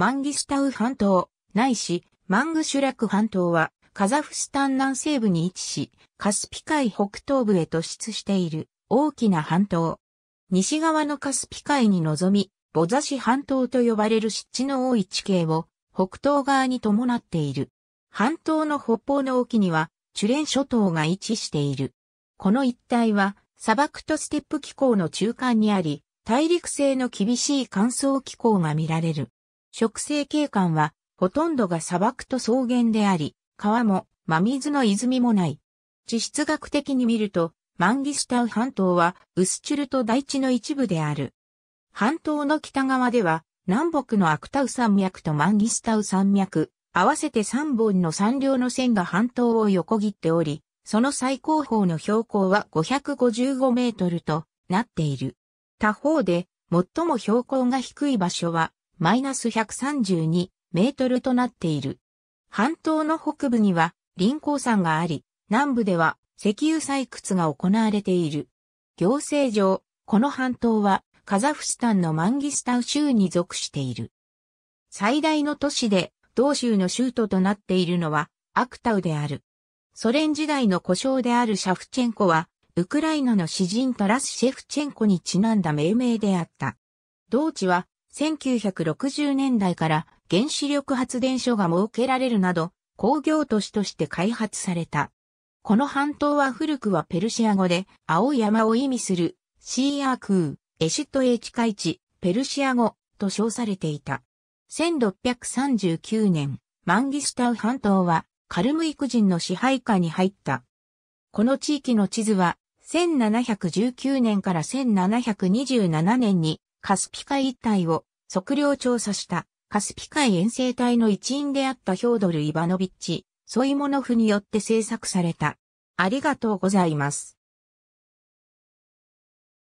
マンギスタウ半島、ないし、マングシュラク半島は、カザフスタン南西部に位置し、カスピ海北東部へ突出している大きな半島。西側のカスピ海に臨み、ボザシ半島と呼ばれる湿地の多い地形を北東側に伴っている。半島の北方の沖には、チュレン諸島が位置している。この一帯は、砂漠とステップ気候の中間にあり、大陸性の厳しい乾燥気候が見られる。植生景観は、ほとんどが砂漠と草原であり、川も、真水の泉もない。地質学的に見ると、マンギスタウ半島は、ウスチュルト大地の一部である。半島の北側では、南北のアクタウ山脈とマンギスタウ山脈、合わせて3本の山稜の線が半島を横切っており、その最高峰の標高は555メートルとなっている。他方で、最も標高が低い場所は、マイナス132メートルとなっている。半島の北部には林鉱山があり、南部では石油採掘が行われている。行政上、この半島はカザフスタンのマンギスタウ州に属している。最大の都市で同州の州都となっているのはアクタウである。ソ連時代の故障であるシャフチェンコは、ウクライナの詩人トラス・シェフチェンコにちなんだ命名であった。同地は1960年代から原子力発電所が設けられるなど、工業都市として開発された。この半島は古くはペルシア語で青山を意味するシーアークー、エシットエチカイチ、ペルシア語と称されていた。1639年、マンギスタウ半島はカルムイク人の支配下に入った。この地域の地図は1719年から1727年にカスピ海一帯を測量調査したカスピ海遠征隊の一員であったヒョードル・イバノビッチ、ソイモノフによって制作された。ありがとうございます。